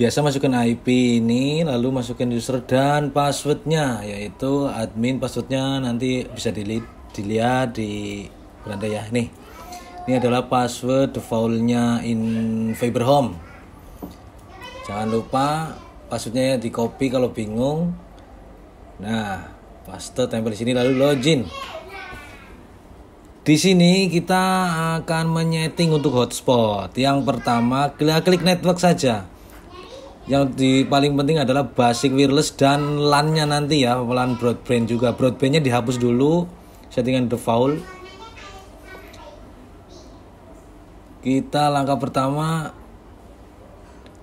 biasa masukin IP ini lalu masukin user dan passwordnya yaitu admin passwordnya nanti bisa dilihat dilihat di beranda ya nih ini adalah password defaultnya in Fiber Home jangan lupa passwordnya ya, di copy kalau bingung nah paste tempel di sini lalu login di sini kita akan menyeting untuk hotspot yang pertama klik, klik network saja yang di paling penting adalah basic wireless dan LAN-nya nanti ya LAN broadband juga broadbandnya dihapus dulu settingan default kita langkah pertama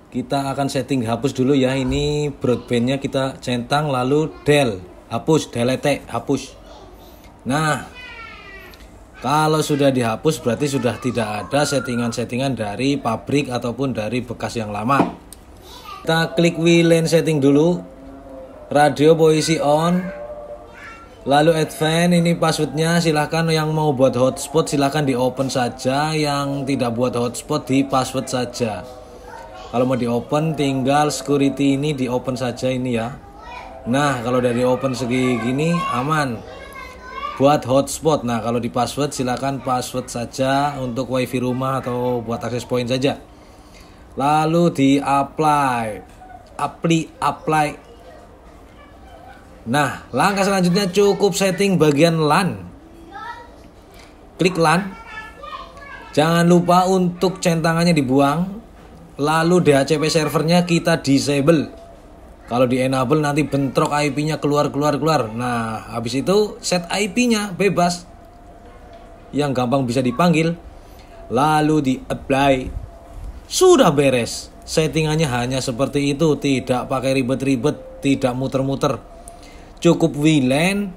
kita akan setting hapus dulu ya ini broadbandnya kita centang lalu del hapus delete hapus nah kalau sudah dihapus berarti sudah tidak ada settingan-settingan dari pabrik ataupun dari bekas yang lama kita klik VLAN setting dulu. Radio posisi on. Lalu advance ini passwordnya silahkan yang mau buat hotspot silahkan di open saja yang tidak buat hotspot di password saja kalau mau di open tinggal security ini di open saja ini ya nah kalau dari open segi gini aman buat hotspot nah kalau di password silahkan password saja untuk wifi rumah atau buat akses point saja lalu di apply apply apply nah langkah selanjutnya cukup setting bagian LAN klik LAN jangan lupa untuk centangannya dibuang lalu DHCP servernya kita disable kalau di enable nanti bentrok IP-nya keluar keluar keluar nah habis itu set IP-nya bebas yang gampang bisa dipanggil lalu di apply sudah beres. Settingannya hanya seperti itu, tidak pakai ribet-ribet, tidak muter-muter. Cukup VLAN,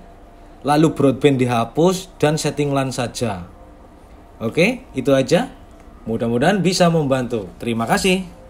lalu broadband dihapus dan setting LAN saja. Oke, itu aja. Mudah-mudahan bisa membantu. Terima kasih.